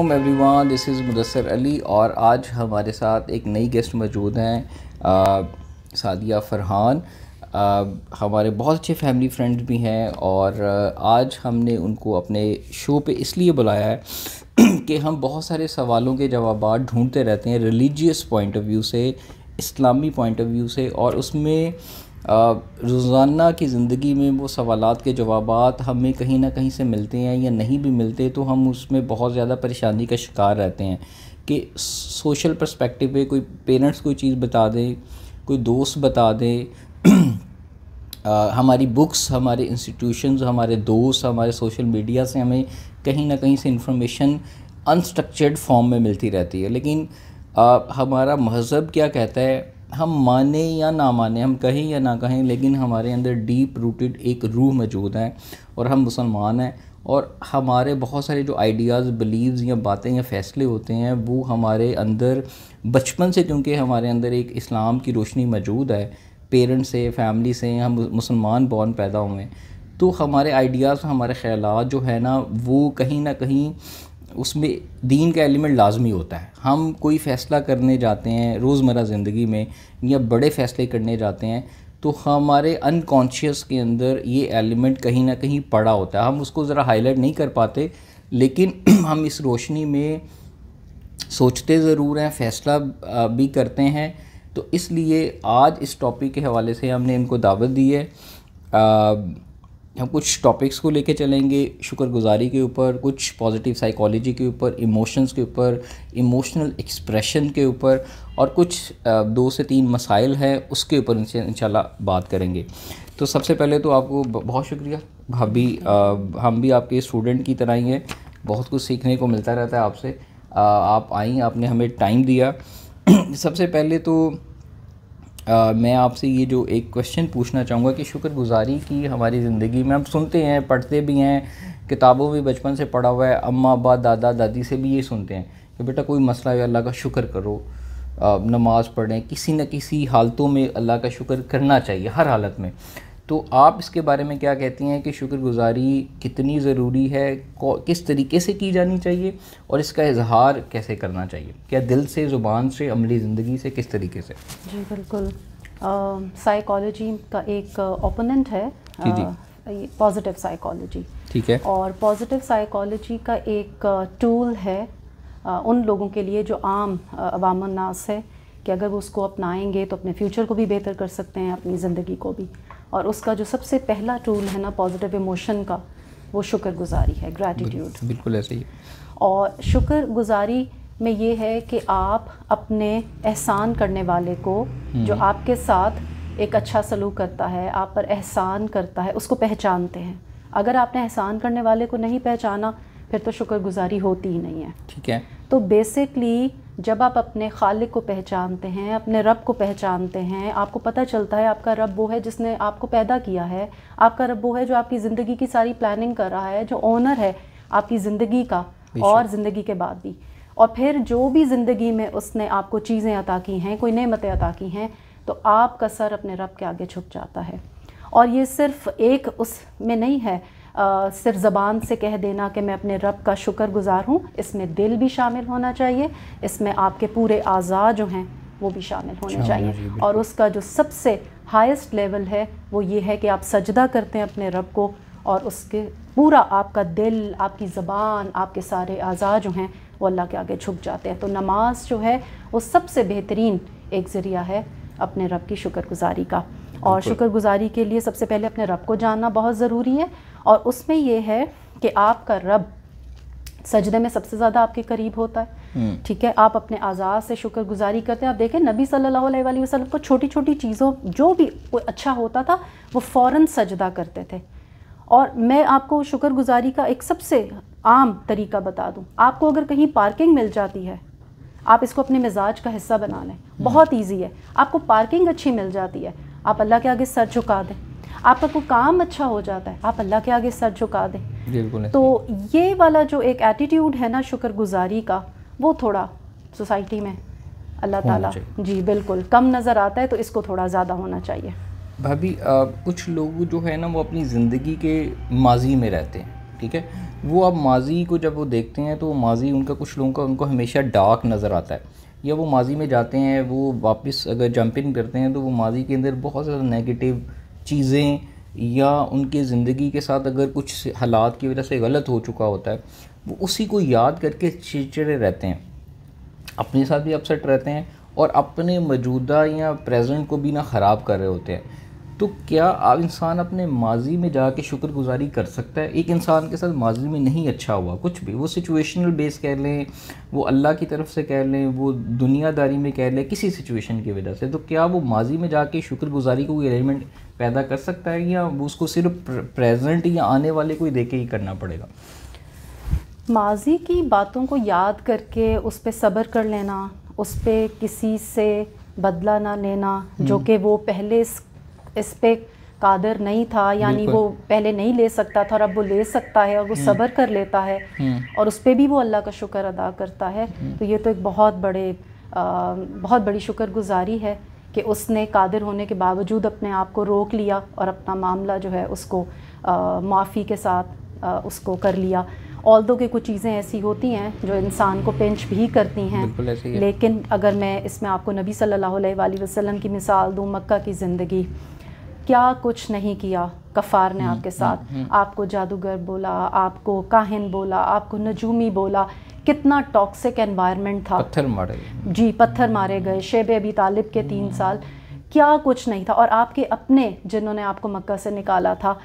Every everyone this is Mudassar Ali और आज हमारे साथ एक नई गेस्ट मौजूद हैं सादिया फरहान आ, हमारे बहुत अच्छे फैमिली फ्रेंड्स भी हैं और आज हमने उनको अपने शो पे इसलिए बुलाया है कि हम बहुत सारे सवालों के जवाब ढूंढते रहते हैं रिलीजियस पॉइंट ऑफ व्यू से इस्लामी पॉइंट ऑफ व्यू से और उसमें रोज़ाना की ज़िंदगी में वो सवाल के जवाब हमें कहीं ना कहीं से मिलते हैं या नहीं भी मिलते तो हम उसमें बहुत ज़्यादा परेशानी का शिकार रहते हैं कि सोशल पर्सपेक्टिव पे कोई पेरेंट्स कोई चीज़ बता दे कोई दोस्त बता दे आ, हमारी बुक्स हमारे इंस्टीट्यूशंस हमारे दोस्त हमारे सोशल मीडिया से हमें कहीं ना कहीं से इंफॉर्मेशन अनस्ट्रक्चर्ड फॉर्म में मिलती रहती है लेकिन आ, हमारा महजब क्या कहता है हम माने या ना माने हम कहें या ना कहें लेकिन हमारे अंदर डीप रूटेड एक रूह मौजूद है और हम मुसलमान हैं और हमारे बहुत सारे जो आइडियाज़ बिलीव्स या बातें या फ़ैसले होते हैं वो हमारे अंदर बचपन से क्योंकि हमारे अंदर एक इस्लाम की रोशनी मौजूद है पेरेंट्स से फैमिली से हम मुसलमान बॉर्न पैदा हुए तो हमारे आइडियाज़ हमारे ख्याल जो है ना वो कहीं ना कहीं उसमें दीन का एलिमेंट लाजमी होता है हम कोई फ़ैसला करने जाते हैं रोज़मर्रा ज़िंदगी में या बड़े फ़ैसले करने जाते हैं तो हमारे अनकॉन्शियस के अंदर ये एलिमेंट कहीं ना कहीं पड़ा होता है हम उसको ज़रा हाईलाइट नहीं कर पाते लेकिन हम इस रोशनी में सोचते ज़रूर हैं फ़ैसला भी करते हैं तो इसलिए आज इस टॉपिक के हवाले से हमने इनको दावत दी है हम कुछ टॉपिक्स को लेके चलेंगे शुक्रगुजारी के ऊपर कुछ पॉजिटिव साइकोलॉजी के ऊपर इमोशंस के ऊपर इमोशनल एक्सप्रेशन के ऊपर और कुछ दो से तीन मसाइल हैं उसके ऊपर इनसे इंशाल्लाह बात करेंगे तो सबसे पहले तो आपको बहुत शुक्रिया भाभी हम भी आपके स्टूडेंट की तरह ही हैं बहुत कुछ सीखने को मिलता रहता है आपसे आप आई आपने हमें टाइम दिया सबसे पहले तो आ, मैं आपसे ये जो एक क्वेश्चन पूछना चाहूँगा कि शुक्रगुजारी की हमारी ज़िंदगी में हम सुनते हैं पढ़ते भी हैं किताबों में बचपन से पढ़ा हुआ है अम्मा अबा दादा दादी से भी ये सुनते हैं कि बेटा कोई मसला है अल्लाह का शुक्र करो नमाज़ पढ़ें किसी न किसी हालतों में अल्लाह का शुक्र करना चाहिए हर हालत में तो आप इसके बारे में क्या कहती हैं कि शुक्रगुजारी कितनी ज़रूरी है किस तरीके से की जानी चाहिए और इसका इजहार कैसे करना चाहिए क्या दिल से ज़ुबान से अमली ज़िंदगी से किस तरीके से जी बिल्कुल साइकोलॉजी का एक ओपोनेंट है पॉजिटिव साइकोलॉजी ठीक है और पॉजिटिव साइकोलॉजी का एक टूल है आ, उन लोगों के लिए जो आम अवाम नास है कि अगर वो उसको अपनाएंगे तो अपने फ्यूचर को भी बेहतर कर सकते हैं अपनी ज़िंदगी को भी और उसका जो सबसे पहला टूल है ना पॉजिटिव इमोशन का वो शुक्रगुजारी है ग्रैटिट्यूड बिल्कुल ऐसे ही और शुक्रगुजारी में ये है कि आप अपने एहसान करने वाले को हम्म। जो आपके साथ एक अच्छा सलूक करता है आप पर एहसान करता है उसको पहचानते हैं अगर आपने एहसान करने वाले को नहीं पहचाना फिर तो शुक्रगुजारी होती ही नहीं है ठीक है तो बेसिकली जब आप अपने खालिक को पहचानते हैं अपने रब को पहचानते हैं आपको पता चलता है आपका रब वो है जिसने आपको पैदा किया है आपका रब वो है जो आपकी ज़िंदगी की सारी प्लानिंग कर रहा है जो ओनर है आपकी ज़िंदगी का और ज़िंदगी के बाद भी और फिर जो भी ज़िंदगी में उसने आपको चीज़ें अता की हैं कोई नमतें अता की हैं तो आपका सर अपने रब के आगे छुप जाता है और ये सिर्फ़ एक उस में नहीं है सिर्फ ज़बान से कह देना कि मैं अपने रब का शुक्र गुज़ार हूँ इसमें दिल भी शामिल होना चाहिए इसमें आपके पूरे आज़ा जो हैं वो भी शामिल होने चाहिए और उसका जो सबसे हाइस्ट लेवल है वो ये है कि आप सजदा करते हैं अपने रब को और उसके पूरा आपका दिल आपकी ज़बान आपके सारे आज़ा जो हैं वो अल्लाह के आगे झुक जाते हैं तो नमाज जो है वो सबसे बेहतरीन एक ज़रिया है अपने रब की शुक्रगुजारी का और शुक्रगुजारी के लिए सबसे पहले अपने रब को जानना बहुत ज़रूरी है और उसमें ये है कि आपका रब सजदे में सबसे ज़्यादा आपके करीब होता है हम्म। ठीक है आप अपने आज़ाद से शुक्रगुजारी करते हैं आप देखें नबी सल्लल्लाहु अलैहि वसल्लम को छोटी छोटी चीज़ों जो भी कोई अच्छा होता था वो फ़ौर सजदा करते थे और मैं आपको शुक्रगुजारी का एक सबसे आम तरीका बता दूं आपको अगर कहीं पार्किंग मिल जाती है आप इसको अपने मिजाज का हिस्सा बना लें हम्म। बहुत ईजी है आपको पार्किंग अच्छी मिल जाती है आप अल्लाह के आगे सर झुका दें आपका कोई काम अच्छा हो जाता है आप अल्लाह के आगे सर झुका दें तो ये वाला जो एक एटीट्यूड है ना शुक्रगुजारी का वो थोड़ा सोसाइटी में अल्लाह ताला जी बिल्कुल कम नज़र आता है तो इसको थोड़ा ज़्यादा होना चाहिए भाभी कुछ लोग जो है ना वो अपनी ज़िंदगी के माजी में रहते हैं ठीक है वो अब माजी को जब वो देखते हैं तो माजी उनका कुछ लोगों का उनको हमेशा डार्क नज़र आता है या वो माजी में जाते हैं वो वापस अगर जंप इन करते हैं तो वो माजी के अंदर बहुत ज़्यादा नेगेटिव चीज़ें या उनके ज़िंदगी के साथ अगर कुछ हालात की वजह से गलत हो चुका होता है वो उसी को याद करके चिड़चिड़े रहते हैं अपने साथ भी अपसेट रहते हैं और अपने मौजूदा या प्रेजेंट को भी ना ख़राब कर रहे होते हैं तो क्या आप इंसान अपने माजी में जा जाके शुक्रगुजारी कर सकता है एक इंसान के साथ माजी में नहीं अच्छा हुआ कुछ भी वो सिचुएशनल बेस कह लें वो अल्लाह की तरफ से कह लें वो दुनियादारी में कह लें किसी सिचुएशन की वजह से तो क्या वो माजी में कर शुक्रगुजारी को कोई अरेंजमेंट पैदा कर सकता है या वो उसको सिर्फ प्रेजेंट या आने वाले को दे के ही करना पड़ेगा माजी की बातों को याद करके उस पर सब्र कर लेना उस पर किसी से बदला ना लेना जो हम्म। कि वो पहले इस पर कादर नहीं था यानी वो पहले नहीं ले सकता था और अब वो ले सकता है और वो हम्म। सब्र कर लेता है हम्म। और उस पर भी वो अल्लाह का शुक्र अदा करता है हम्म। तो ये तो एक बहुत बड़े आ, बहुत बड़ी शुक्रगुजारी है कि उसने कादर होने के बावजूद अपने आप को रोक लिया और अपना मामला जो है उसको माफ़ी के साथ आ, उसको कर लिया ऑल दो कुछ चीज़ें ऐसी होती हैं जो इंसान को पेंच भी करती हैं है। लेकिन अगर मैं इसमें आपको नबी सल्लल्लाहु अलैहि वसल्लम की मिसाल दूँ मक्का की ज़िंदगी क्या कुछ नहीं किया कफ़ार ने हम्म, आपके हम्म, साथ हम्म। आपको जादूगर बोला आपको काहिन बोला आपको नजूमी बोला कितना टॉक्सिक एनवायरनमेंट था पत्थर मारे जी पत्थर मारे गए शेब अभी तालिब के तीन साल क्या कुछ नहीं था और आपके अपने जिन्होंने आपको मक्का से निकाला था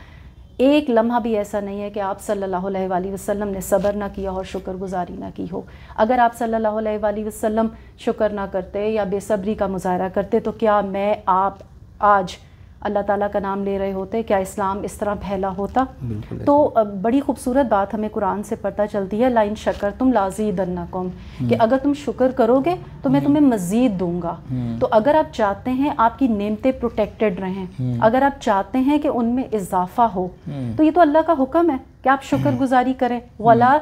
एक लम्हा भी ऐसा नहीं है कि आप सल्लल्लाहु अलैहि वसल्लम ने सब्र ना किया और शुक्रगुजारी ना की हो अगर आप सल्लल्लाहु अलैहि वसल्लम शुक्र ना करते या बेसब्री का मुजाहरा करते तो क्या मैं आप आज अल्लाह ताला का नाम ले रहे होते क्या इस्लाम इस तरह फैला होता तो बड़ी खूबसूरत बात हमें कुरान से पता चलती है लाइन शक्कर तुम लाजी दन्ना कौम हम्म। कि अगर तुम शुक्र करोगे तो मैं हम्म। तुम्हें मज़ीद दूंगा हम्म। तो अगर आप चाहते हैं आपकी नेमतें प्रोटेक्टेड रहें अगर आप चाहते हैं कि उनमें इजाफा हो तो ये तो अल्लाह का हुक्म है कि आप शुक्र गुजारी करें वाला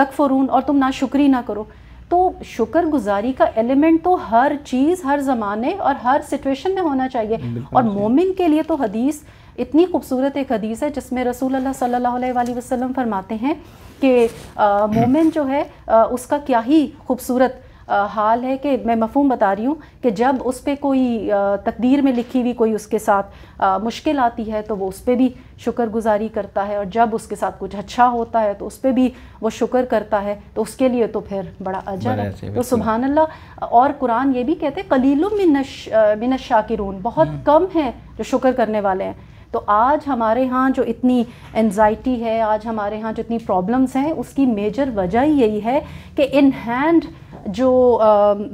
तक फ़रून और तुम ना शुक्री ना करो तो शुक्रगुजारी का एलिमेंट तो हर चीज़ हर ज़माने और हर सिचुएशन में होना चाहिए और मोमिन के लिए तो हदीस इतनी खूबसूरत एक हदीस है जिसमें रसूल अल्लाह सल्लल्लाहु अलैहि वसल्लम फरमाते हैं कि मोमिन जो है आ, उसका क्या ही खूबसूरत हाल है कि मैं मफहम बता रही हूँ कि जब उस पर कोई तकदीर में लिखी हुई कोई उसके साथ मुश्किल आती है तो वो उस पर भी शुक्र गुज़ारी करता है और जब उसके साथ कुछ अच्छा होता है तो उस पर भी वो शुक्र करता है तो उसके लिए तो फिर बड़ा अजब है तो सुबहान अल्लाह और कुरान ये भी कहते हैं कलीलुम मिनश मिनश शाकिरून बहुत हम्म। कम हैं जो शुक्र करने वाले हैं तो आज हमारे यहाँ जो इतनी एनजाइटी है आज हमारे यहाँ जो इतनी प्रॉब्लम्स हैं उसकी मेजर वजह यही है कि इन हैंड जो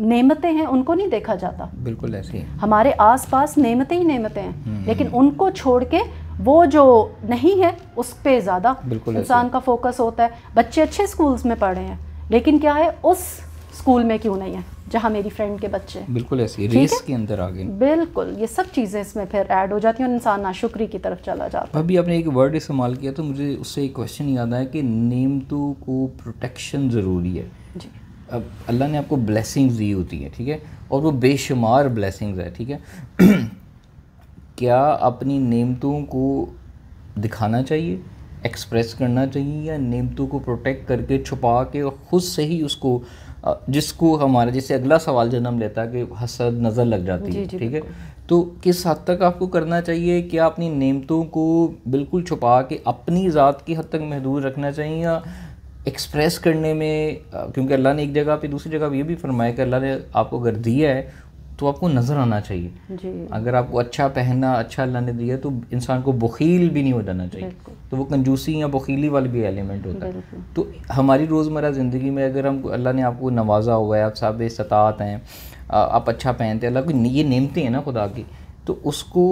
नेमतें हैं उनको नहीं देखा जाता बिल्कुल ऐसे हमारे आसपास नेमतें ही नेमतें हैं हम्म, लेकिन हम्म। उनको छोड़ के वो जो नहीं है उस पर ज़्यादा इंसान का फोकस होता है बच्चे अच्छे स्कूल्स में पढ़े हैं लेकिन क्या है उस स्कूल में क्यों नहीं है जहाँ मेरी फ्रेंड के बच्चे बिल्कुल ऐसी रेस के अंदर आ गए बिल्कुल ये सब चीज़ें इसमें फिर ऐड हो जाती हैं और इंसान नाशुक्री की तरफ चला जाता है अभी आपने एक वर्ड इस्तेमाल किया तो मुझे उससे एक क्वेश्चन याद आया कि तो को प्रोटेक्शन ज़रूरी है जी अब अल्लाह ने आपको ब्लेसिंग्स दी होती है ठीक है और वो बेशुमार ब्लेसिंग्स है ठीक है क्या अपनी नेमतों को दिखाना चाहिए एक्सप्रेस करना चाहिए या नेमतों को प्रोटेक्ट करके छुपा के और ख़ुद से ही उसको जिसको हमारा जैसे अगला सवाल जन्म लेता है कि हसद नज़र लग जाती है ठीक है तो किस हद तक आपको करना चाहिए क्या अपनी नियमतों को बिल्कुल छुपा के अपनी ज़ात की हद तक महदूद रखना चाहिए या एक्सप्रेस करने में क्योंकि अल्लाह ने एक जगह पे दूसरी जगह ये भी फरमाया कि अल्लाह ने आपको अगर दिया है तो आपको नज़र आना चाहिए जी। अगर आपको अच्छा पहनना अच्छा अल्लाह ने दिया तो इंसान को बखील भी नहीं हो जाना चाहिए तो वो कंजूसी या बखीली वाला भी एलिमेंट होता है तो हमारी रोज़मर्रा ज़िंदगी में अगर हम अल्लाह ने आपको नवाजा हुआ है आप साहब सतात हैं आप अच्छा पहनते हैं अल्लाह को ये नेमतें हैं ना खुदा की तो उसको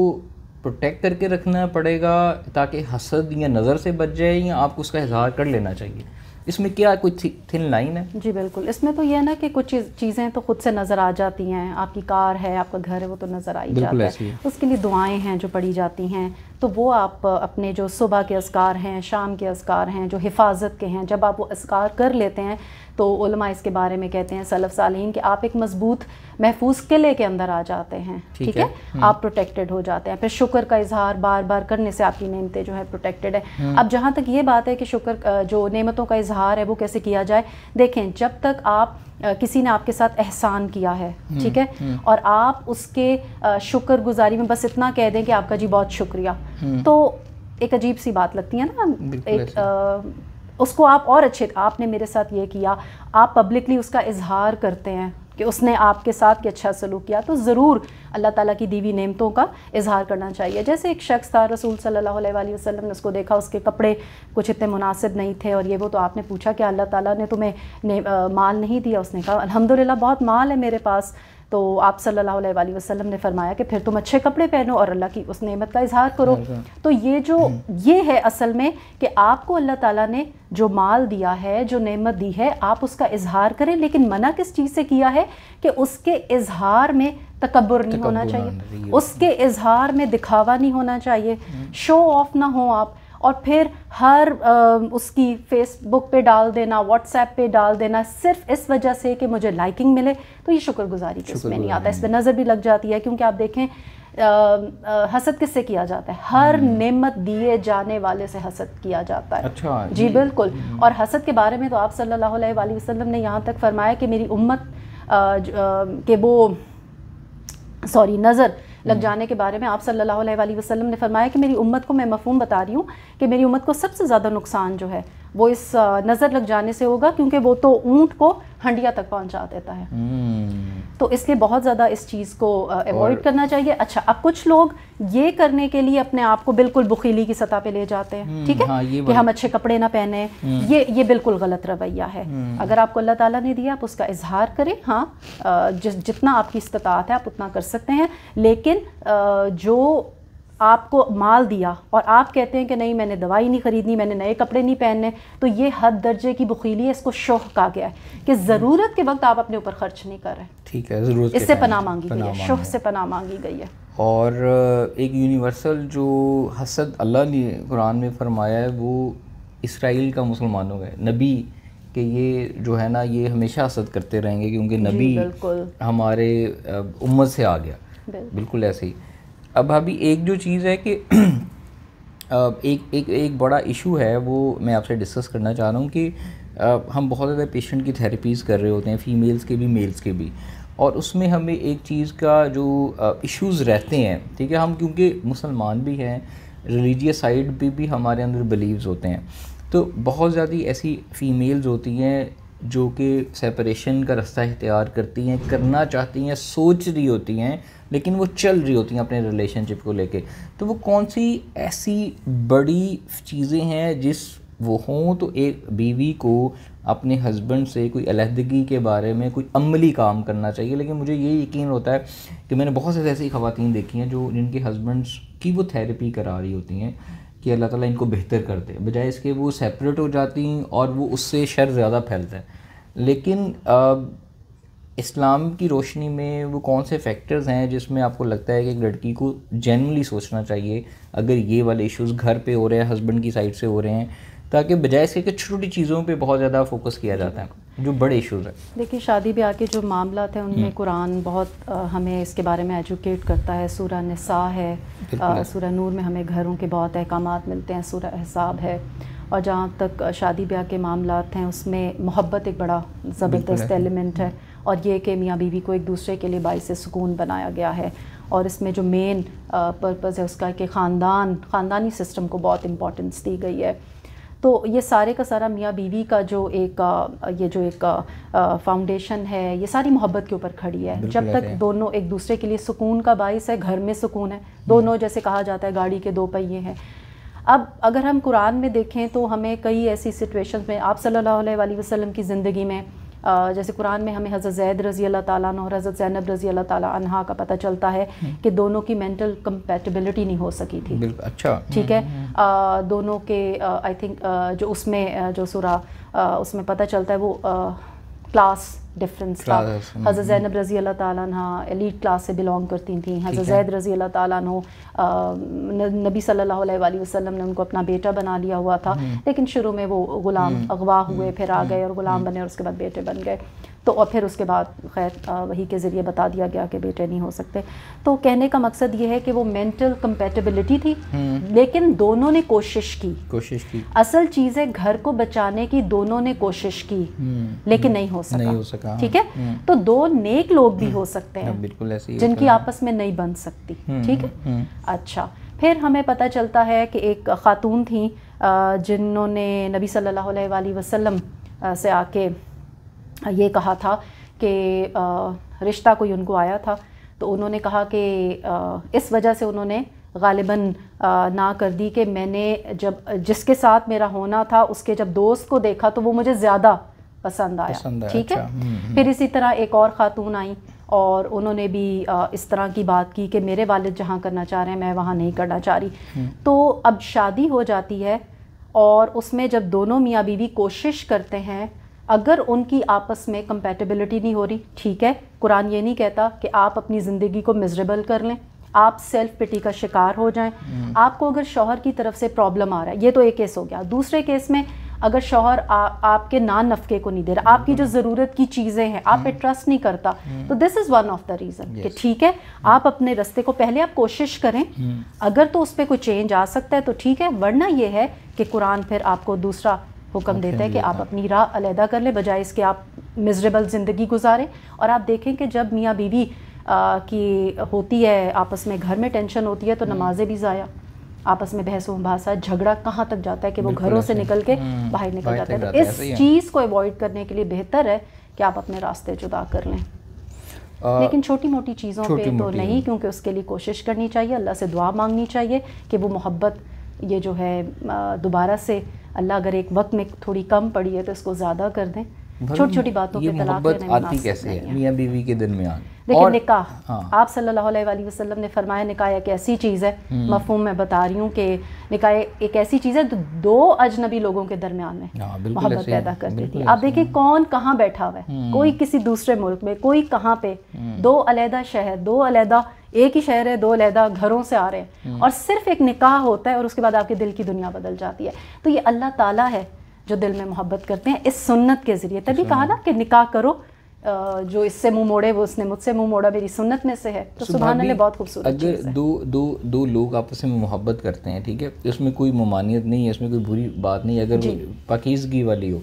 प्रोटेक्ट करके रखना पड़ेगा ताकि हसद या नज़र से बच जाए या आपको उसका इजहार कर लेना चाहिए इसमें क्या कोई थिन लाइन है जी बिल्कुल इसमें तो यह है ना कि कुछ चीज़ें तो खुद से नज़र आ जाती हैं आपकी कार है आपका घर है वो तो नज़र आ ही जाता है उसके लिए दुआएं हैं जो पढ़ी जाती हैं तो वो आप अपने जो सुबह के असकार हैं शाम के असकार हैं जो हिफाजत के हैं जब आप वो असकार कर लेते हैं तो उलमा इसके बारे में कहते हैं सलफ साल कि आप एक मजबूत महफूज किले के अंदर आ जाते हैं ठीक है, हम्म। आप प्रोटेक्टेड हो जाते हैं फिर शुक्र का इजहार बार बार करने से आपकी नियमतें जो है प्रोटेक्टेड है हम्म। अब जहाँ तक ये बात है कि शुक्र जो नियमतों का इजहार है वो कैसे किया जाए देखें जब तक आप किसी ने आपके साथ एहसान किया है हम्म, ठीक है हम्म। और आप उसके शुक्र गुजारी में बस इतना कह दें कि आपका जी बहुत शुक्रिया हम्म। तो एक अजीब सी बात लगती है ना एक आ, उसको आप और अच्छे आपने मेरे साथ ये किया आप पब्लिकली उसका इजहार करते हैं कि उसने आपके साथ क्या अच्छा सलूक किया तो ज़रूर अल्लाह ताला की दीवी नेमतों का इजहार करना चाहिए जैसे एक शख्स था रसूल सल्लल्लाहु अलैहि वसल्लम ने उसको देखा उसके कपड़े कुछ इतने मुनासिब नहीं थे और ये वो तो आपने पूछा कि अल्लाह ताला ने तुम्हें ने, आ, माल नहीं दिया उसने कहा अल्हम्दुलिल्लाह बहुत माल है मेरे पास तो आप सल्लल्लाहु अलैहि वसल्लम ने फरमाया कि फिर तुम अच्छे कपड़े पहनो और अल्लाह की उस नेमत का इजहार करो हाँ तो ये जो हम्म। ये है असल में कि आपको अल्लाह ताला ने जो माल दिया है जो नेमत दी है आप उसका इजहार करें लेकिन मना किस चीज़ से किया है कि उसके इजहार में तकबर नहीं होना चाहिए उसके इजहार में दिखावा नहीं होना चाहिए शो हम्म। ऑफ ना हो आप और फिर हर उसकी फेसबुक पे डाल देना व्हाट्सएप पे डाल देना सिर्फ इस वजह से कि मुझे लाइकिंग मिले तो ये शुक्रगुजारी के इसमें नहीं आता इस पर नज़र भी लग जाती है क्योंकि आप देखें हसद किससे किया जाता है हर हम्म। नेमत दिए जाने वाले से हसद किया जाता है अच्छा जी बिल्कुल हम्म। और हसद के बारे में तो आप सल्लल्लाहु अलैहि वसल्लम ने यहाँ तक फरमाया कि मेरी उम्मत के वो सॉरी नज़र लग जाने के बारे में आप सल्लल्लाहु अलैहि वसल्लम ने फरमाया कि मेरी उम्मत को मैं मफहूम बता रही हूँ कि मेरी उम्मत को सबसे ज़्यादा नुकसान जो है वो इस नज़र लग जाने से होगा क्योंकि वो तो ऊँट को हंडिया तक पहुँचा देता है हम्म। तो इसलिए बहुत ज़्यादा इस चीज़ को अवॉइड करना चाहिए अच्छा अब कुछ लोग ये करने के लिए अपने आप को बिल्कुल बुखीली की सतह पे ले जाते हैं हम्म, ठीक है हाँ, कि हम अच्छे कपड़े ना पहने हम्म। ये ये बिल्कुल गलत रवैया है हम्म। अगर आपको अल्लाह ताला ने दिया आप उसका इजहार करें हाँ जिस जितना आपकी इस्तात है आप उतना कर सकते हैं लेकिन जो आपको माल दिया और आप कहते हैं कि नहीं मैंने दवाई नहीं ख़रीदनी मैंने नए कपड़े नहीं पहनने तो ये हद दर्जे की बुखीली है इसको शोह कहा गया है कि ज़रूरत के वक्त आप अपने ऊपर खर्च नहीं कर रहे ठीक है ज़रूरत इससे पना मांगी गई है शोह से पना मांगी गई है और एक यूनिवर्सल जो हसद अल्लाह ने कुरान में फरमाया है वो इसराइल का मुसलमानों का नबी कि ये जो है ना ये हमेशा हसद करते रहेंगे क्योंकि नबी हमारे उम्मत से आ गया बिल्कुल ऐसे ही अब अभी एक जो चीज़ है कि एक एक एक बड़ा इशू है वो मैं आपसे डिस्कस करना चाह रहा हूँ कि हम बहुत ज़्यादा पेशेंट की थेरेपीज़ कर रहे होते हैं फ़ीमेल्स के भी मेल्स के भी और उसमें हमें एक चीज़ का जो इश्यूज़ रहते हैं ठीक है हम क्योंकि मुसलमान भी हैं रिलीजियस साइड भी भी हमारे अंदर बिलीव्स होते हैं तो बहुत ज़्यादा ऐसी फ़ीमेल्स होती हैं जो कि सेपरेशन का रास्ता इख्तियार करती हैं करना चाहती हैं सोच रही होती हैं लेकिन वो चल रही होती हैं अपने रिलेशनशिप को लेके तो वो कौन सी ऐसी बड़ी चीज़ें हैं जिस वो हों तो एक बीवी को अपने हस्बैंड से कोई अलहदगी के बारे में कोई अमली काम करना चाहिए लेकिन मुझे ये यकीन होता है कि मैंने बहुत से ऐसी खातन देखी हैं जो जिनके हस्बैंड्स की वो थेरेपी करा रही होती हैं कि अल्लाह ताला इनको बेहतर कर दे बजाय इसके वो सेपरेट हो जाती हैं और वो उससे शर ज़्यादा फैलता है लेकिन आ, इस्लाम की रोशनी में वो कौन से फैक्टर्स हैं जिसमें आपको लगता है कि एक लड़की को जनरली सोचना चाहिए अगर ये वाले इश्यूज़ घर पे हो रहे हैं हस्बैंड की साइड से हो रहे हैं ताकि बजाय इसके कि छोटी चीज़ों पे बहुत ज़्यादा फोकस किया जाता है जो बड़े इशूज़ हैं देखिए शादी ब्याह के जो मामला थे उनमें हम्म। कुरान बहुत आ, हमें इसके बारे में एजुकेट करता है सूरह नसा है सूरह नूर में हमें घरों के बहुत अहकाम मिलते हैं सूरह एहसाब है और जहाँ तक शादी ब्याह के मामला हैं उसमें मोहब्बत एक बड़ा ज़बरदस्त एलिमेंट है और ये कि मियाँ बीवी को एक दूसरे के लिए बाईस सुकून बनाया गया है और इसमें जो मेन पर्पज़ है उसका कि ख़ानदान ख़ानदानी सिस्टम को बहुत इम्पोर्टेंस दी गई है तो ये सारे का सारा मियाँ बीवी का जो एक ये जो एक फाउंडेशन है ये सारी मोहब्बत के ऊपर खड़ी है जब तक दोनों एक दूसरे के लिए सुकून का बायस है घर में सुकून है दोनों हम्म। जैसे कहा जाता है गाड़ी के दो पहिए हैं अब अगर हम कुरान में देखें तो हमें कई ऐसी सिचुएशंस में आप सल्लल्लाहु अलैहि वसल्लम की ज़िंदगी में जैसे कुरान में हमें हज़रत जैद रज़ी अल्लाह ताला और हज़रत जैनब रज़ी अल्लाह ताला अनहा का पता चलता है हम्म। कि दोनों की मेंटल कंपेटेबिलिटी नहीं हो सकी थी अच्छा ठीक है आ, हम्म, हम्म। दोनों के आई थिंक जो उसमें जो सुरा उसमें पता चलता है वो क्लास डिफरेंस था हज़रत ज़ैनब रज़ी अल्लाह ताला एलीट क्लास से बिलोंग करती थी हज़रत जैद रज़ी अल्लाह ताला नबी सल्लल्लाहु अलैहि वसल्लम ने उनको अपना बेटा बना लिया हुआ था हम्म। लेकिन शुरू में वो ग़ुलाम हम्म। अगवा हुए हम्म। फिर आ गए और ग़ुलाम बने और उसके बाद बेटे बन गए तो और फिर उसके बाद खैर वही के ज़रिए बता दिया गया कि बेटे नहीं हो सकते तो कहने का मकसद ये है कि वो मेंटल कंपेटेबिलिटी थी हम्म। लेकिन दोनों ने कोशिश की कोशिश की असल चीज़ है घर को बचाने की दोनों ने कोशिश की हम्म। लेकिन हम्म। नहीं हो सका नहीं हो सका हाँ। ठीक है तो दो नेक लोग भी हो सकते हाँ, हैं बिल्कुल ऐसे जिनकी आपस में नहीं बन सकती ठीक है अच्छा फिर हमें पता चलता है कि एक ख़ातून थी जिन्होंने नबी सल्लल्लाहु अलैहि वसल्लम से आके ये कहा था कि रिश्ता कोई उनको आया था तो उन्होंने कहा कि इस वजह से उन्होंने गालिबा ना कर दी कि मैंने जब जिसके साथ मेरा होना था उसके जब दोस्त को देखा तो वो मुझे ज़्यादा पसंद आया ठीक है अच्छा। हम्म, हम्म। फिर इसी तरह एक और ख़ातून आई और उन्होंने भी इस तरह की बात की कि मेरे वालिद जहाँ करना चाह रहे हैं मैं वहाँ नहीं करना चाह रही हम्म। तो अब शादी हो जाती है और उसमें जब दोनों मियाँ बीवी कोशिश करते हैं अगर उनकी आपस में कंपेटेबिलिटी नहीं हो रही ठीक है कुरान ये नहीं कहता कि आप अपनी ज़िंदगी को मिजरेबल कर लें आप सेल्फ पिटी का शिकार हो जाएं हम्म। आपको अगर शोहर की तरफ से प्रॉब्लम आ रहा है ये तो एक केस हो गया दूसरे केस में अगर शोहर आपके ना नफके को नहीं दे रहा आपकी जो हम्म। ज़रूरत की चीज़ें हैं आप पे ट्रस्ट हम्म। नहीं करता तो this is one of the reason कि ठीक है आप अपने रास्ते को पहले आप कोशिश करें अगर तो उस पर कोई चेंज आ सकता है तो ठीक है वरना यह है कि कुरान फिर आपको दूसरा हुक्म देता है कि आप अपनी राह अलहदा कर लें बजाय इसके आप मिजरेबल ज़िंदगी गुजारें और आप देखें कि जब मियाँ बीवी की होती है आपस में घर में टेंशन होती है तो हम्म। नमाजें भी ज़ाया आपस में बहस भाषा झगड़ा कहाँ तक जाता है कि वो घरों से निकल के हम्म, बाहर निकल जाता है तो इस चीज़ को अवॉइड करने के लिए बेहतर है कि आप अपने रास्ते जुदा कर लें आ, लेकिन छोटी मोटी चीज़ों पे तो नहीं क्योंकि उसके लिए कोशिश करनी चाहिए अल्लाह से दुआ मांगनी चाहिए कि वो मोहब्बत ये जो है दोबारा से अल्लाह अगर एक वक्त में थोड़ी कम पड़ी है तो इसको ज़्यादा कर दें छोटी छोटी बातों के तलाक आती कैसे है मियाँ बीवी के में देखिए निकाह हाँ। आप सल्लल्लाहु अलैहि वसल्लम ने फरमाया निकाह एक ऐसी चीज़ है हम्म। मफहम मैं बता रही हूँ कि निकाह एक ऐसी चीज़ है तो दो अजनबी लोगों के दरमियान में हाँ, मोहब्बत पैदा कर देती है आप देखिए कौन कहाँ बैठा हुआ है हम्म। कोई किसी दूसरे मुल्क में कोई कहाँ पे हम्म। दो अलहदा शहर दो अलहदा एक ही शहर है दो लहदा घरों से आ रहे हैं हम्म। और सिर्फ एक निकाह होता है और उसके बाद आपके दिल की दुनिया बदल जाती है तो ये अल्लाह ताला है जो दिल में मोहब्बत करते हैं इस सुन्नत के ज़रिए तभी कहा ना कि निकाह करो जो इससे मुंह मोड़े वो उसने मुझसे मुंह मोड़ा मेरी सुन्नत में से है तो सुबह अल्लाह बहुत खूबसूरत अगर दो दो दो लोग आपस में मोहब्बत करते हैं ठीक है इसमें कोई ममानियत नहीं है इसमें कोई बुरी बात नहीं है अगर पाकिजगी वाली हो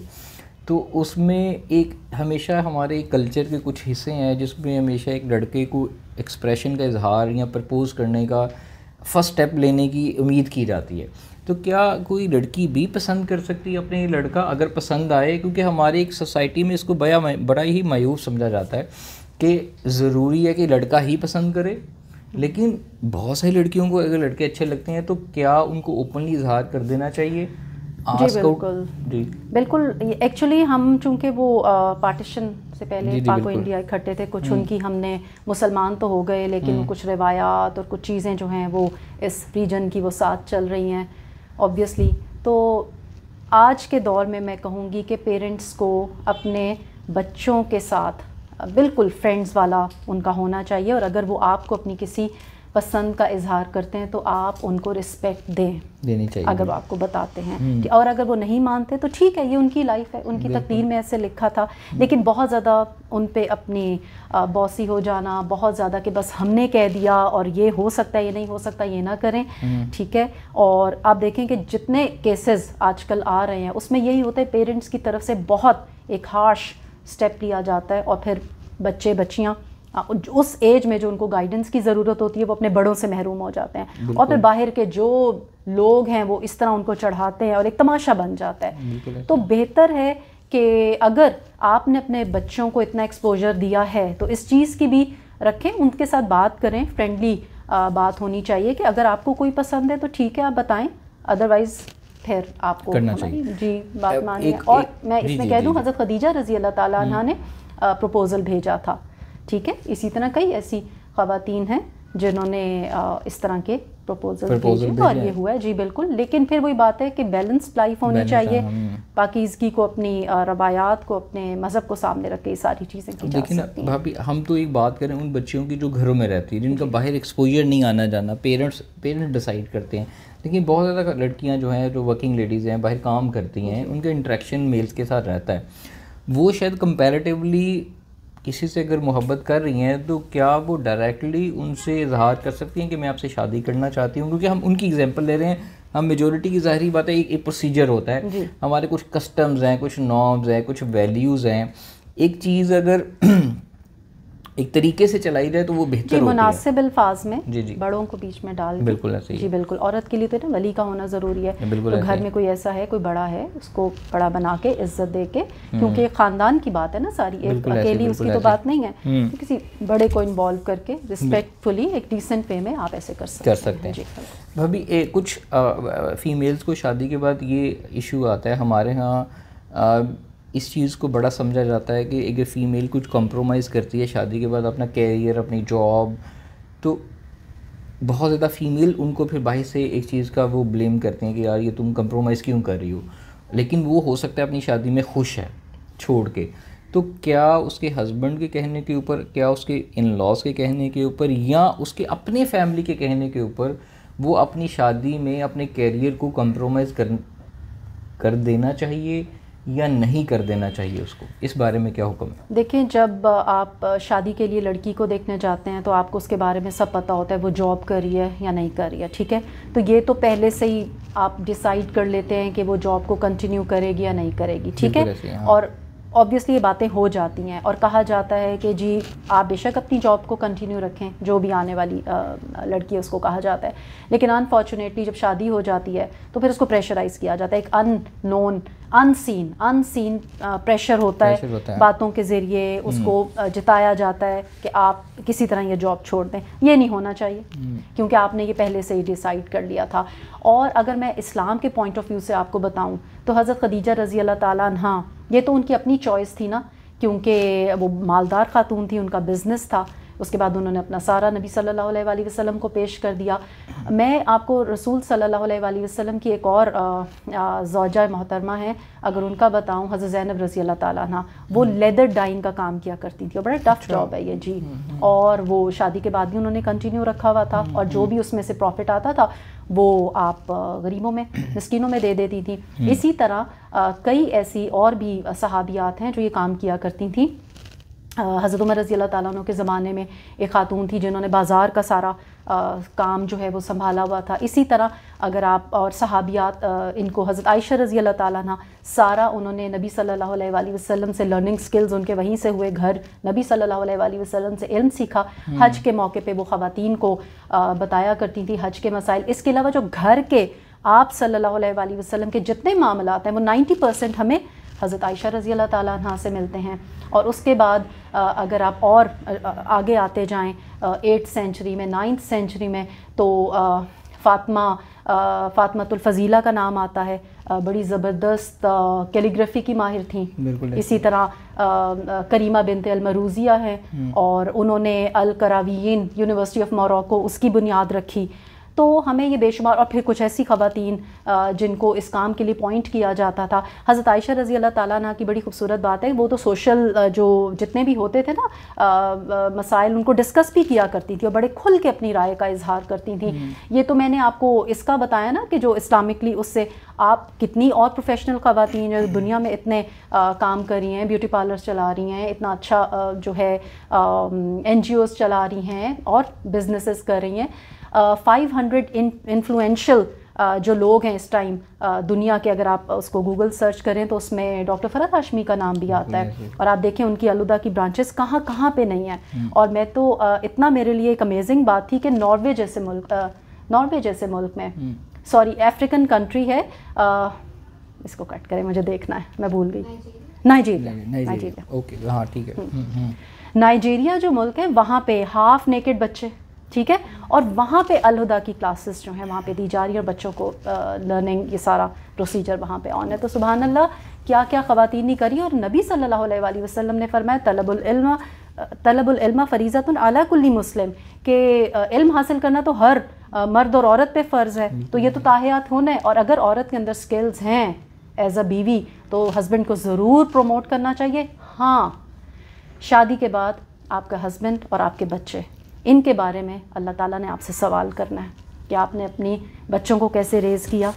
तो उसमें एक हमेशा हमारे कल्चर के कुछ हिस्से हैं जिसमें हमेशा एक लड़के को एक्सप्रेशन का इजहार या प्रपोज़ करने का फ़र्स्ट स्टेप लेने की उम्मीद की जाती है तो क्या कोई लड़की भी पसंद कर सकती है अपने लड़का अगर पसंद आए क्योंकि हमारी एक सोसाइटी में इसको बया बड़ा ही मायूस समझा जाता है कि ज़रूरी है कि लड़का ही पसंद करे लेकिन बहुत सारी लड़कियों को अगर लड़के अच्छे लगते हैं तो क्या उनको ओपनली इजहार कर देना चाहिए जी बिल्कुल जी बिल्कुल एक्चुअली हम चूंकि वो पार्टीशन से पहले जी, जी, पाको इंडिया इकट्ठे थे कुछ हम्म। उनकी हमने मुसलमान तो हो गए लेकिन हम्म। कुछ रवायात और कुछ चीज़ें जो हैं वो इस रीजन की वो साथ चल रही हैं ऑब्वियसली तो आज के दौर में मैं कहूँगी कि पेरेंट्स को अपने बच्चों के साथ बिल्कुल फ्रेंड्स वाला उनका होना चाहिए और अगर वो आपको अपनी किसी पसंद का इजहार करते हैं तो आप उनको रिस्पेक्ट दें देनी चाहिए अगर आपको बताते हैं हम्म। कि और अगर वो नहीं मानते तो ठीक है ये उनकी लाइफ है उनकी तकदीर में ऐसे लिखा था हम्म। लेकिन बहुत ज़्यादा उन पर अपनी बॉसी हो जाना बहुत ज़्यादा कि बस हमने कह दिया और ये हो सकता है ये नहीं हो सकता ये ना करें हम्म। ठीक है और आप देखें कि जितने केसेस आजकल आ रहे हैं उसमें यही होता है पेरेंट्स की तरफ से बहुत एक हार्श स्टेप लिया जाता है और फिर बच्चे बच्चियाँ हाँ, उस एज में जो उनको गाइडेंस की ज़रूरत होती है वो अपने बड़ों से महरूम हो जाते हैं और फिर बाहर के जो लोग हैं वो इस तरह उनको चढ़ाते हैं और एक तमाशा बन जाता है तो बेहतर है कि अगर आपने अपने बच्चों को इतना एक्सपोजर दिया है तो इस चीज़ की भी रखें उनके साथ बात करें फ्रेंडली बात होनी चाहिए कि अगर आपको कोई पसंद है तो ठीक है आप बताएं अदरवाइज़ फिर आपको करना चाहिए जी बात मानिए और मैं इसमें कह दूँ हज़रत खदीजा रजी अल्लाह तला हम्म। ने प्रपोज़ल भेजा था ठीक है इसी तरह कई ऐसी खातन हैं जिन्होंने इस तरह के प्रपोजल भेजे और ये हुआ है जी बिल्कुल लेकिन फिर वही बात है कि बैलेंस लाइफ होनी चाहिए हम्म। पाकिजगी को अपनी रवायात को अपने मज़हब को सामने रख के सारी चीज़ें की लेकिन भाभी हम तो एक बात करें उन बच्चियों की जो घरों में रहती है जिनका बाहर एक्सपोजर नहीं आना जाना पेरेंट्स पेरेंट्स डिसाइड करते हैं लेकिन बहुत ज़्यादा लड़कियाँ जो हैं जो वर्किंग लेडीज़ हैं बाहर काम करती हैं उनका इंट्रैक्शन मेल्स के साथ रहता है वो शायद कंपेरेटिवली किसी से अगर मोहब्बत कर रही हैं तो क्या वो डायरेक्टली उनसे इजहार कर सकती हैं कि मैं आपसे शादी करना चाहती हूँ क्योंकि हम उनकी एग्जांपल ले रहे हैं हम मेजोरिटी की ज़ाहरी बात है एक, एक प्रोसीजर होता है हमारे कुछ कस्टम्स हैं कुछ नॉर्म्स हैं कुछ वैल्यूज़ हैं एक चीज़ अगर एक तरीके से चलाई जाए तो वो बेहतर मुनासिब अल्फाज में जी जी बड़ों को बीच में डाल बिल्कुल ऐसे जी बिल्कुल औरत के लिए तो ना वली का होना ज़रूरी है बिल्कुल तो घर में कोई ऐसा है कोई बड़ा है उसको बड़ा बना के इज्जत दे के हम्म। क्योंकि ख़ानदान की बात है ना सारी एक अकेली उसकी तो बात नहीं है हम्म। तो किसी बड़े को इन्वॉल्व करके रिस्पेक्टफुली एक डिसेंट वे में आप ऐसे कर सकते कर सकते हैं भाभी कुछ फ़ीमेल्स को शादी के बाद ये इशू आता है हमारे यहाँ इस चीज़ को बड़ा समझा जाता है कि अगर फ़ीमेल कुछ कॉम्प्रोमाइज़ करती है शादी के बाद अपना कैरियर अपनी जॉब तो बहुत ज़्यादा फ़ीमेल उनको फिर बाहर से एक चीज़ का वो ब्लेम करते हैं कि यार ये तुम कंप्रोमाइज़ क्यों कर रही हो लेकिन वो हो सकता है अपनी शादी में खुश है छोड़ के तो क्या उसके हस्बैंड के कहने के ऊपर क्या उसके इन लॉज के कहने के ऊपर या उसके अपने फैमिली के कहने के ऊपर वो अपनी शादी में अपने कैरियर को कंप्रोमाइज़ कर कर देना चाहिए या नहीं कर देना चाहिए उसको इस बारे में क्या हुक्म है देखें जब आप शादी के लिए लड़की को देखने जाते हैं तो आपको उसके बारे में सब पता होता है वो जॉब कर रही है या नहीं कर रही है ठीक है तो ये तो पहले से ही आप डिसाइड कर लेते हैं कि वो जॉब को कंटिन्यू करेगी या नहीं करेगी ठीक है हाँ। और ऑब्वियसली ये बातें हो जाती हैं और कहा जाता है कि जी आप बेशक अपनी जॉब को कंटिन्यू रखें जो भी आने वाली लड़की है उसको कहा जाता है लेकिन अनफॉर्चुनेटली जब शादी हो जाती है तो फिर उसको प्रेशराइज़ किया जाता है एक नोन अनसीन अनसीन प्रेशर होता है, बातों के ज़रिए हम्म। उसको uh, जताया जाता है कि आप किसी तरह ये जॉब छोड़ दें ये नहीं होना चाहिए हम्म। क्योंकि आपने ये पहले से ही डिसाइड कर लिया था और अगर मैं इस्लाम के पॉइंट ऑफ व्यू से आपको बताऊं तो हज़रत खदीजा रज़ी अल्लाह ताली ये तो उनकी अपनी चॉइस थी ना क्योंकि वो मालदार खातून थी उनका बिज़नेस था उसके बाद उन्होंने अपना सारा नबी सल्लल्लाहु अलैहि वसल्लम को पेश कर दिया मैं आपको रसूल सल्लल्लाहु अलैहि वसल्लम की एक और जौजा मोहतरमा है अगर उनका बताऊँ हजर ज़ैनब रज़ी अल्लाह ताला वो हम्म। लेदर डाइंग का काम किया करती थी और बड़ा टफ अच्छा। जॉब है ये जी हम्म, हम्म। और वो शादी के बाद भी उन्होंने कंटिन्यू रखा हुआ था और जो भी उसमें से प्रॉफिट आता था वो आप गरीबों में मस्किनों में दे देती थी इसी तरह कई ऐसी और भी सहाबियात हैं जो ये काम किया करती थी हज़रत उमर रज़ी अल्लाह ताली के ज़माने में एक ख़ातून थी जिन्होंने बाज़ार का सारा आ, काम जो है वो संभाला हुआ था इसी तरह अगर आप और सहाबियात आ, इनको हज़रत आयशा रज़ी अल्लाह ताली सारा उन्होंने नबी सल्लल्लाहु अलैहि वसल्लम से लर्निंग स्किल्स उनके वहीं से हुए घर नबी सल्लल्लाहु अलैहि वसल्लम से इल्म सीखा हम्म। हज के मौके पर वो ख़वान को आ, बताया करती थी हज के मसाइल इसके अलावा जो घर के आप सल्लल्लाहु अलैहि वसल्लम के जितने मामला हैं वो नाइन्टी परसेंट हमें हज़रत आयशा रज़ी अल्लाह से मिलते हैं और उसके बाद अगर आप और आगे आते जाएं एट सेंचुरी में नाइन्थ सेंचुरी में तो फ़ातमा फ़ातमतुलफ़ज़ीला का नाम आता है बड़ी ज़बरदस्त कैलीग्राफी की माहिर थीं इसी तरह करीमा बिनते अलमरूज़िया हैं हम्म। और उन्होंने Al Qarawiyyin University of Morocco उसकी बुनियाद रखी तो हमें ये बेशुमार और फिर कुछ ऐसी ख़वातीन जिनको इस काम के लिए पॉइंट किया जाता था हज़रत आयशा रज़ी अल्लाह ताली की बड़ी खूबसूरत बात है वो तो सोशल जो जितने भी होते थे ना मसाइल उनको डिस्कस भी किया करती थी और बड़े खुल के अपनी राय का इजहार करती थी हम्म। ये तो मैंने आपको इसका बताया ना कि जो इस्लामिकली उससे आप कितनी और प्रोफेशनल ख़वातीन जो हम्म। दुनिया में इतने आ, काम कर रही हैं ब्यूटी पार्लर चला रही हैं इतना अच्छा जो है एन चला रही हैं और बिजनेसेस कर रही हैं फाइव हंड्रेड इन्फ्लुन्शल जो लोग हैं इस टाइम uh, दुनिया के अगर आप उसको गूगल सर्च करें तो उसमें डॉक्टर फरहत हाशमी का नाम भी आता है और आप देखें उनकी अलुदा की ब्रांचेस कहाँ कहाँ पे नहीं हैं hmm. और मैं तो uh, इतना मेरे लिए एक अमेजिंग बात थी कि नॉर्वे जैसे मुल्क नॉर्वे uh, जैसे मुल्क में सॉरी अफ्रीकन कंट्री है आ, इसको कट करें मुझे देखना है मैं भूल गई नाइजीरिया नाइजीरिया ओके हाँ ठीक है नाइजीरिया hmm. hmm, जो मुल्क है वहाँ पे हाफ नेकेड बच्चे ठीक है और वहाँ पे अलहदा की क्लासेस जो हैं वहाँ पे दी जा रही है और बच्चों को लर्निंग ये सारा प्रोसीजर वहाँ पे ऑन है तो सुबह अल्लाह क्या क्या ख़वातीन ने करी और नबी सल्लल्लाहु अलैहि वसल्लम ने फरमाया तलबुल तलबुल्मा फ़रीज़तन अला कुल्ली मुस्लिम के इल्म हासिल करना तो हर मर्द और औरत पर फ़र्ज़ है तो ये तो ताहयात होना है और अगर औरत के अंदर स्किल्स हैं एज़ अ बीवी तो हस्बैंड को ज़रूर प्रमोट करना चाहिए हाँ शादी के बाद आपका हस्बैंड और आपके बच्चे इनके बारे में अल्लाह ताला ने आपसे सवाल करना है कि आपने अपनी बच्चों को कैसे रेज़ किया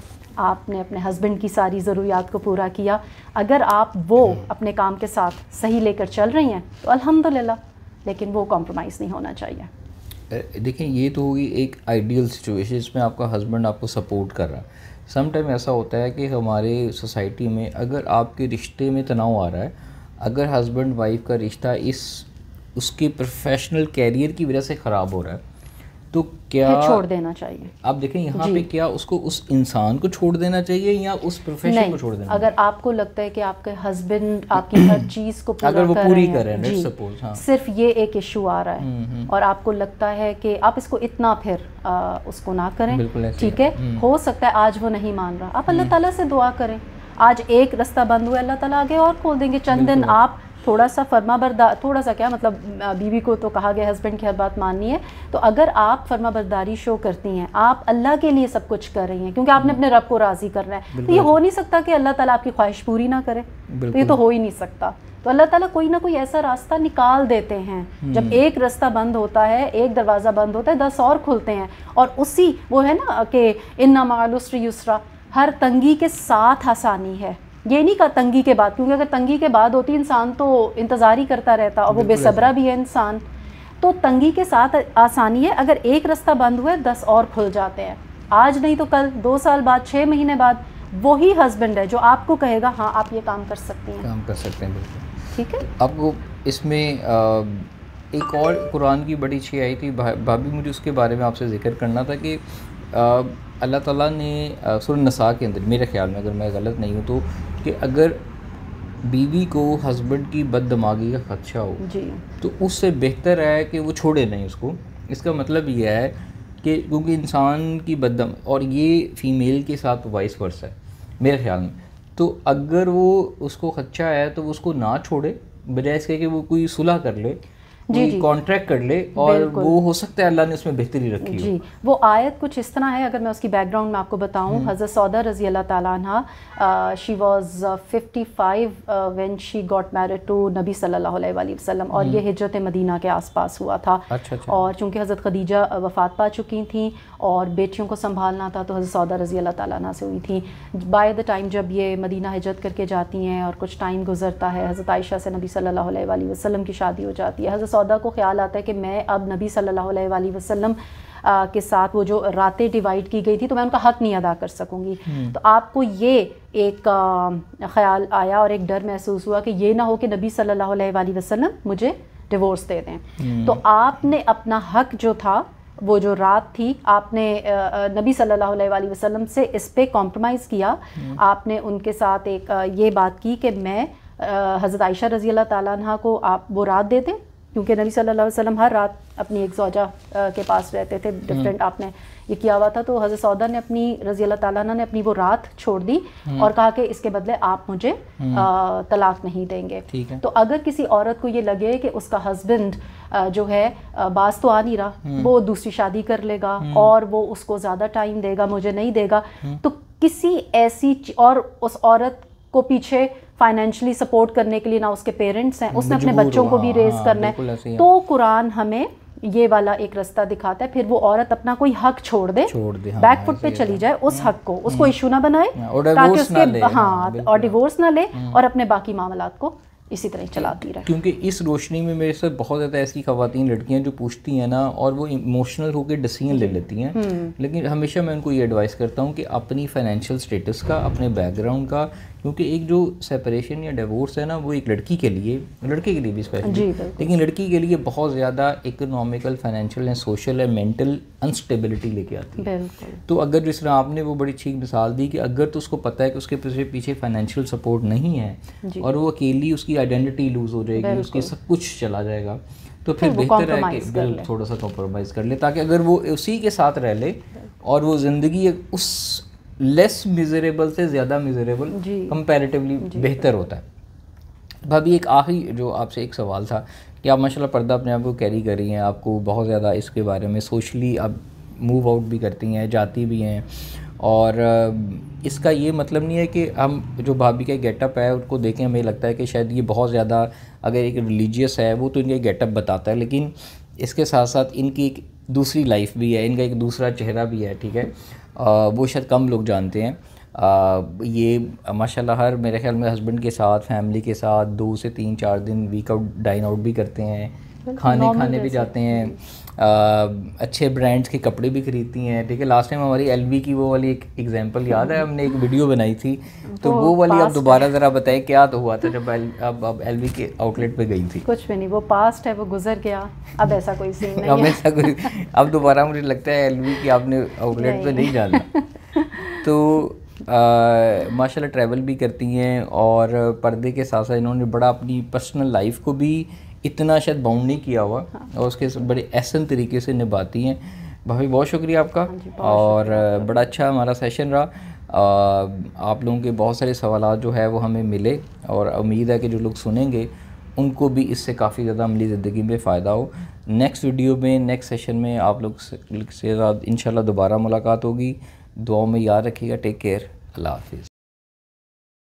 आपने अपने हस्बैंड की सारी ज़रूरियात को पूरा किया अगर आप वो हम्म। अपने काम के साथ सही लेकर चल रही हैं तो अल्हम्दुलिल्लाह लेकिन वो कॉम्प्रोमाइज़ नहीं होना चाहिए देखिए ये तो होगी एक आइडियल सिचुएशन जिसमें आपका हस्बैंड आपको सपोर्ट कर रहा है समटाइम ऐसा होता है कि हमारे सोसाइटी में अगर आपके रिश्ते में तनाव आ रहा है अगर हस्बैंड वाइफ का रिश्ता इस उसके प्रोफेशनल कैरियर की वजह से ख़राब हो रहा है तो क्या छोड़ देना चाहिए आप देखें यहाँ पे क्या उसको उस इंसान को छोड़ देना चाहिए या उस प्रोफेशन को छोड़ देना अगर आपको लगता है कि आपके हस्बैंड आपकी हर चीज को अगर वो पूरी कर रहे हैं सपोज हाँ। सिर्फ ये एक इशू आ रहा है हम्म, हम्म। और आपको लगता है कि आप इसको इतना फिर उसको ना करें ठीक है हम्म। हो सकता है आज वो नहीं मान रहा आप अल्लाह ताला से दुआ करें आज एक रास्ता बंद हुआ अल्लाह ताला आगे और खोल देंगे चंद दिन आप थोड़ा सा फर्मा बरदार थोड़ा सा क्या मतलब बीवी को तो कहा गया हस्बैंड की हर बात माननी है तो अगर आप फर्मा बरदारी शो करती हैं आप अल्लाह के लिए सब कुछ कर रही हैं क्योंकि आपने अपने रब को राज़ी करना है तो ये हो नहीं सकता कि अल्लाह ताला आपकी ख्वाहिश पूरी ना करे तो ये तो हो ही नहीं सकता तो अल्लाह ताला कोई ना कोई ऐसा रास्ता निकाल देते हैं जब हम्म। एक रास्ता बंद होता है एक दरवाज़ा बंद होता है दस और खुलते हैं और उसी वो है ना कि इन नमालुसरी युसरा हर तंगी के साथ आसानी है ये नहीं कहा तंगी के बाद क्योंकि अगर तंगी के बाद होती इंसान तो इंतज़ार ही करता रहता और वो बेसब्रा भी है इंसान तो तंगी के साथ आसानी है अगर एक रास्ता बंद हुआ है दस और खुल जाते हैं आज नहीं तो कल दो साल बाद छः महीने बाद वही हस्बैंड है जो आपको कहेगा हाँ आप ये काम कर सकते हैं काम कर सकते हैं बिल्कुल ठीक है अब तो इसमें एक और कुरान की बड़ी अच्छी आई थी भाभी मुझे उसके बारे में आपसे जिक्र करना था कि अल्लाह ताला ने सुर नसा के अंदर मेरे ख्याल में अगर मैं गलत नहीं हूँ तो कि अगर बीवी को हस्बैंड की बददमागी का खदशा हो तो उससे बेहतर है कि वो छोड़े नहीं उसको इसका मतलब यह है कि क्योंकि इंसान की बदम और ये फीमेल के साथ वाइस वर्स है मेरे ख्याल में तो अगर वो उसको खदशा है तो वो उसको ना छोड़े बजाय इसके कि वो कोई सुलह कर ले कोई कॉन्ट्रैक्ट कर ले और वो हो सकता है अल्लाह ने उसमें बेहतरी रखी जी वो आयत कुछ इस तरह है अगर मैं उसकी बैकग्राउंड में आपको बताऊँ हम्म। हज़रत सौदा रजी अल्लाह तला she was fifty five when she got married to नबी सल्ला वसलम और ये हजरत हम्म। मदीना के आसपास हुआ था अच्छा, अच्छा। और चूंकि हज़रत खदीजा uh, वफात पा चुकी थी और बेटियों को संभालना था तो हज़रत सौदा रजी अल्लाह तला से हुई थी बाय द टाइम जब ये मदीना हजरत करके जाती हैं और कुछ टाइम गुजरता है हज़रत आयशा से नबी सल्ला वसलम की शादी हो जाती है हज़रत सौदा को ख्याल आता है कि मैं अब नबी सल्लल्लाहु अलैहि वसल्लम के साथ वो जो रातें डिवाइड की गई थी तो मैं उनका हक नहीं अदा कर सकूंगी हम्म। तो आपको ये एक ख्याल आया और एक डर महसूस हुआ कि ये ना हो कि नबी सल्लल्लाहु अलैहि वसल्लम मुझे डिवोर्स दे दें हम्म। तो आपने अपना हक जो था वो जो रात थी आपने नबी सल्लल्लाहु अलैहि वसल्लम से इस पर कॉम्प्रोमाइज़ किया हम्म। आपने उनके साथ एक ये बात की कि मैं हज़रत आयशा रज़ी अल्लाह ताला को आप वो रात दे दें क्योंकि नबी सल्लल्लाहु अलैहि वसल्लम हर रात अपनी एक जोजा के पास रहते थे डिफरेंट हम्म। आपने ये किया हुआ था तो हज़रत सौदा ने अपनी रजी अल्लाह ताला ने अपनी वो रात छोड़ दी हम्म। और कहा कि इसके बदले आप मुझे हम्म। तलाक नहीं देंगे तो अगर किसी औरत को ये लगे कि उसका हस्बैंड जो है बास तो आ नहीं रहा वो दूसरी शादी कर लेगा और वो उसको ज़्यादा टाइम देगा मुझे नहीं देगा तो किसी ऐसी और उस औरत को पीछे फाइनेंशियली सपोर्ट करने के लिए ना उसके पेरेंट्स हैं उसने अपने बच्चों को भी रेज हाँ, करना है तो कुरान हमें ये वाला एक रास्ता दिखाता है फिर वो औरत अपना कोई हक छोड़ दे छोड़ दे हाँ, बैक फुट पे चली जाए उस हक को उसको इशू हम्म। ना बनाए ताकि उसके हाँ और डिवोर्स ना ले हाँ, हाँ, हम्म। और अपने बाकी मामला को इसी तरह चलाती रहे क्योंकि इस रोशनी में मेरे से बहुत ज़्यादा ऐसी खातन लड़कियाँ जो पूछती हैं ना और वो इमोशनल होकर डिसीजन ले लेती हैं हम्म। लेकिन हमेशा मैं उनको ये एडवाइस करता हूँ कि अपनी फाइनेंशियल स्टेटस का अपने बैकग्राउंड का क्योंकि एक जो सेपरेशन या डिवोर्स है ना वो एक लड़की के लिए लड़के के लिए भी स्पेशल लेकिन लड़की के लिए बहुत ज़्यादा economical financial and social and mental instability लेके आती है तो अगर जिस तरह आपने वो बड़ी ठीक मिसाल दी कि अगर तो उसको पता है कि उसके पीछे पीछे फाइनेंशियल सपोर्ट नहीं है और वो अकेली उसकी आइडेंटिटी लूज़ हो जाएगी उसकी सब कुछ चला जाएगा तो फिर बेहतर है कि बिल थोड़ा सा कॉम्प्रोमाइज़ कर ले ताकि अगर वो उसी के साथ रह ले और वो ज़िंदगी उस लेस मिजरेबल से ज़्यादा मिजरेबल कंपैरेटिवली बेहतर होता है भाभी तो एक आखिरी जो आपसे एक सवाल था कि आप माशाल्लाह पर्दा अपने आप को कैरी कर रही हैं आपको बहुत ज़्यादा इसके बारे में सोशली आप मूव आउट भी करती हैं जाती भी हैं और इसका ये मतलब नहीं है कि हम जो भाभी का गेटअप है उनको देखें हमें लगता है कि शायद ये बहुत ज़्यादा अगर एक रिलीजियस है वो तो इनका गेटअप बताता है लेकिन इसके साथ साथ इनकी एक दूसरी लाइफ भी है इनका एक दूसरा चेहरा भी है ठीक है वो शायद कम लोग जानते हैं आ, ये माशाल्लाह हर मेरे ख्याल में हस्बैंड के साथ फैमिली के साथ दो से तीन चार दिन वीक आउट डाइन आउट भी करते हैं खाने खाने भी जाते हैं अच्छे ब्रांड्स के कपड़े भी खरीदती हैं ठीक है लास्ट टाइम हमारी एल की वो वाली एक एग्जाम्पल याद है हमने एक वीडियो बनाई थी तो वो, वो वाली आप दोबारा ज़रा बताएं क्या तो हुआ था जब अब अब एल के आउटलेट पे गई थी कुछ भी नहीं वो पास्ट है वो गुजर गया अब ऐसा कोई सीन नहीं अब ऐसा कोई अब दोबारा मुझे लगता है एल की आपने आउटलेट पर तो नहीं जाना तो माशाल्लाह ट्रैवल भी करती हैं और पर्दे के साथ साथ इन्होंने बड़ा अपनी पर्सनल लाइफ को भी इतना शायद बाउंड नहीं किया हुआ हाँ। और उसके बड़े एहसन तरीके से निभाती हैं भाभी बहुत शुक्रिया आपका हाँ और बड़ा अच्छा हमारा सेशन रहा आप लोगों के बहुत सारे सवाल जो है वो हमें मिले और उम्मीद है कि जो लोग सुनेंगे उनको भी इससे काफ़ी ज़्यादा अमली ज़िंदगी में फ़ायदा हो नेक्स्ट वीडियो में नेक्स्ट सेशन में आप लोग से इन दोबारा मुलाकात होगी दुआओं में याद रखिएगा टेक केयर अल्लाह हाफिज़